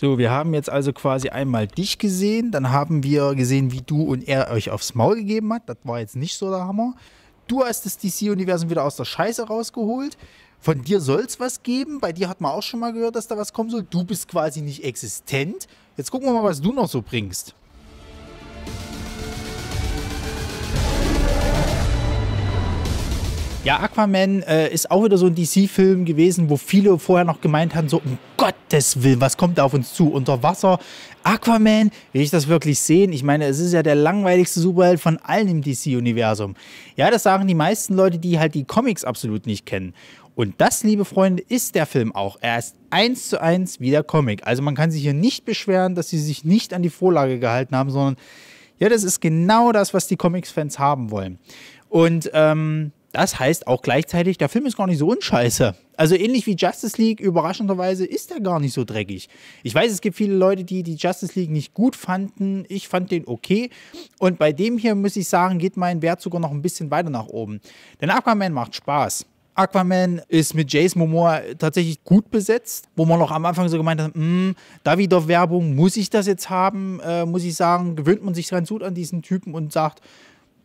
So, wir haben jetzt also quasi einmal dich gesehen, dann haben wir gesehen, wie du und er euch aufs Maul gegeben hat. Das war jetzt nicht so der Hammer. Du hast das DC-Universum wieder aus der Scheiße rausgeholt. Von dir soll es was geben. Bei dir hat man auch schon mal gehört, dass da was kommen soll. Du bist quasi nicht existent. Jetzt gucken wir mal, was du noch so bringst. Ja, Aquaman äh, ist auch wieder so ein DC-Film gewesen, wo viele vorher noch gemeint haben, so um Gottes Willen, was kommt da auf uns zu? Unter Wasser, Aquaman, will ich das wirklich sehen? Ich meine, es ist ja der langweiligste Superheld von allen im DC-Universum. Ja, das sagen die meisten Leute, die halt die Comics absolut nicht kennen. Und das, liebe Freunde, ist der Film auch. Er ist eins zu eins wie der Comic. Also man kann sich hier nicht beschweren, dass sie sich nicht an die Vorlage gehalten haben, sondern ja, das ist genau das, was die Comics-Fans haben wollen. Und ähm, das heißt auch gleichzeitig, der Film ist gar nicht so unscheiße. Also ähnlich wie Justice League, überraschenderweise ist er gar nicht so dreckig. Ich weiß, es gibt viele Leute, die die Justice League nicht gut fanden. Ich fand den okay. Und bei dem hier, muss ich sagen, geht mein Wert sogar noch ein bisschen weiter nach oben. Denn Aquaman macht Spaß. Aquaman ist mit Jace Momoa tatsächlich gut besetzt, wo man noch am Anfang so gemeint hat, hm, Davidoff-Werbung, muss ich das jetzt haben? Äh, muss ich sagen, gewöhnt man sich ganz gut an diesen Typen und sagt,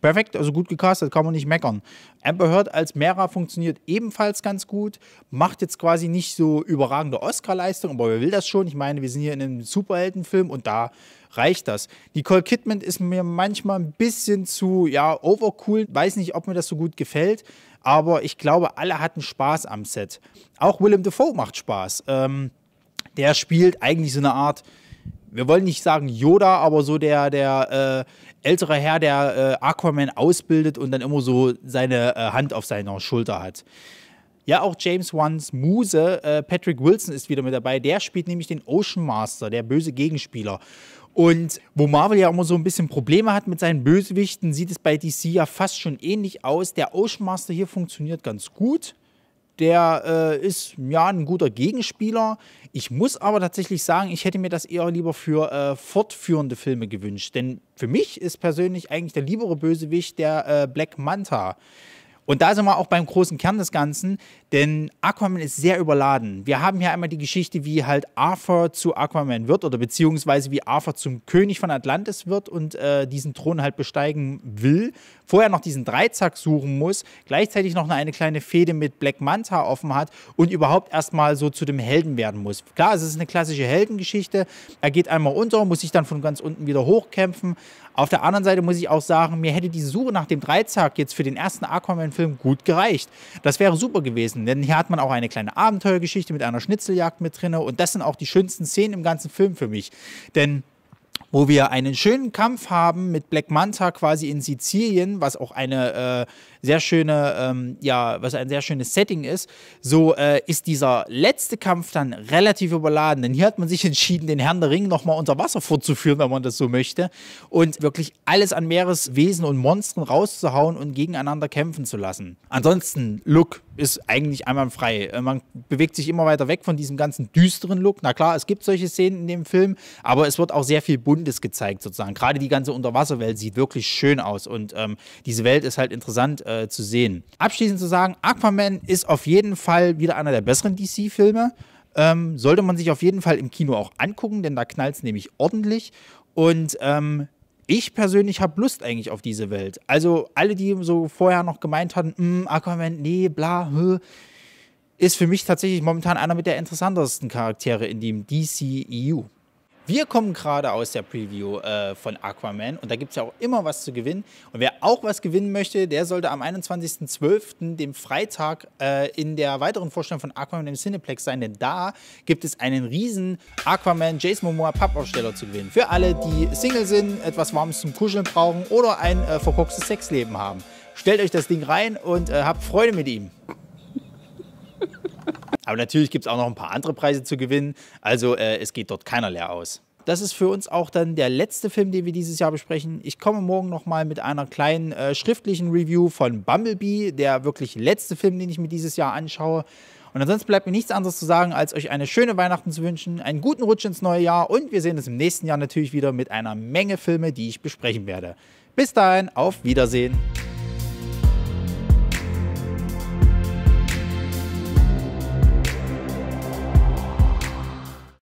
perfekt, also gut gecastet, kann man nicht meckern. Amber Heard als Mera funktioniert ebenfalls ganz gut, macht jetzt quasi nicht so überragende Oscar-Leistung, aber wer will das schon? Ich meine, wir sind hier in einem Superheldenfilm und da reicht das. Nicole Kidman ist mir manchmal ein bisschen zu, ja, overcool, weiß nicht, ob mir das so gut gefällt, aber ich glaube, alle hatten Spaß am Set. Auch Willem Dafoe macht Spaß. Ähm, der spielt eigentlich so eine Art wir wollen nicht sagen Yoda, aber so der, der äh, ältere Herr, der äh, Aquaman ausbildet und dann immer so seine äh, Hand auf seiner Schulter hat. Ja, auch James Wans Muse, äh, Patrick Wilson ist wieder mit dabei. Der spielt nämlich den Ocean Master, der böse Gegenspieler. Und wo Marvel ja immer so ein bisschen Probleme hat mit seinen Bösewichten, sieht es bei DC ja fast schon ähnlich aus. Der Ocean Master hier funktioniert ganz gut. Der äh, ist ja ein guter Gegenspieler. Ich muss aber tatsächlich sagen, ich hätte mir das eher lieber für äh, fortführende Filme gewünscht. Denn für mich ist persönlich eigentlich der liebere Bösewicht der äh, Black Manta. Und da sind wir auch beim großen Kern des Ganzen, denn Aquaman ist sehr überladen. Wir haben hier einmal die Geschichte, wie halt Arthur zu Aquaman wird oder beziehungsweise wie Arthur zum König von Atlantis wird und äh, diesen Thron halt besteigen will. Vorher noch diesen Dreizack suchen muss, gleichzeitig noch eine, eine kleine Fehde mit Black Manta offen hat und überhaupt erstmal so zu dem Helden werden muss. Klar, es ist eine klassische Heldengeschichte. Er geht einmal unter, muss sich dann von ganz unten wieder hochkämpfen, auf der anderen Seite muss ich auch sagen, mir hätte die Suche nach dem Dreizack jetzt für den ersten Aquaman-Film gut gereicht. Das wäre super gewesen, denn hier hat man auch eine kleine Abenteuergeschichte mit einer Schnitzeljagd mit drin und das sind auch die schönsten Szenen im ganzen Film für mich. Denn wo wir einen schönen Kampf haben mit Black Manta quasi in Sizilien, was auch eine äh, sehr schöne, ähm, ja, was ein sehr schönes Setting ist, so äh, ist dieser letzte Kampf dann relativ überladen. Denn hier hat man sich entschieden, den Herrn der Ring nochmal unter Wasser vorzuführen, wenn man das so möchte. Und wirklich alles an Meereswesen und Monstern rauszuhauen und gegeneinander kämpfen zu lassen. Ansonsten, Look ist eigentlich einwandfrei. Äh, man bewegt sich immer weiter weg von diesem ganzen düsteren Look. Na klar, es gibt solche Szenen in dem Film, aber es wird auch sehr viel Buntes gezeigt sozusagen. Gerade die ganze Unterwasserwelt sieht wirklich schön aus und ähm, diese Welt ist halt interessant. Äh, äh, zu sehen. Abschließend zu sagen, Aquaman ist auf jeden Fall wieder einer der besseren DC-Filme. Ähm, sollte man sich auf jeden Fall im Kino auch angucken, denn da knallt es nämlich ordentlich. Und ähm, ich persönlich habe Lust eigentlich auf diese Welt. Also alle, die so vorher noch gemeint hatten, hm, Aquaman, nee, bla, hö, ist für mich tatsächlich momentan einer mit der interessantesten Charaktere in dem DCEU. Wir kommen gerade aus der Preview äh, von Aquaman und da gibt es ja auch immer was zu gewinnen. Und wer auch was gewinnen möchte, der sollte am 21.12., dem Freitag, äh, in der weiteren Vorstellung von Aquaman im Cineplex sein, denn da gibt es einen riesen Aquaman Jason Momoa Pappaufsteller zu gewinnen. Für alle, die Single sind, etwas Warmes zum Kuscheln brauchen oder ein äh, verkorkstes Sexleben haben. Stellt euch das Ding rein und äh, habt Freude mit ihm. Aber natürlich gibt es auch noch ein paar andere Preise zu gewinnen. Also äh, es geht dort keiner leer aus. Das ist für uns auch dann der letzte Film, den wir dieses Jahr besprechen. Ich komme morgen nochmal mit einer kleinen äh, schriftlichen Review von Bumblebee, der wirklich letzte Film, den ich mir dieses Jahr anschaue. Und ansonsten bleibt mir nichts anderes zu sagen, als euch eine schöne Weihnachten zu wünschen, einen guten Rutsch ins neue Jahr und wir sehen uns im nächsten Jahr natürlich wieder mit einer Menge Filme, die ich besprechen werde. Bis dahin, auf Wiedersehen.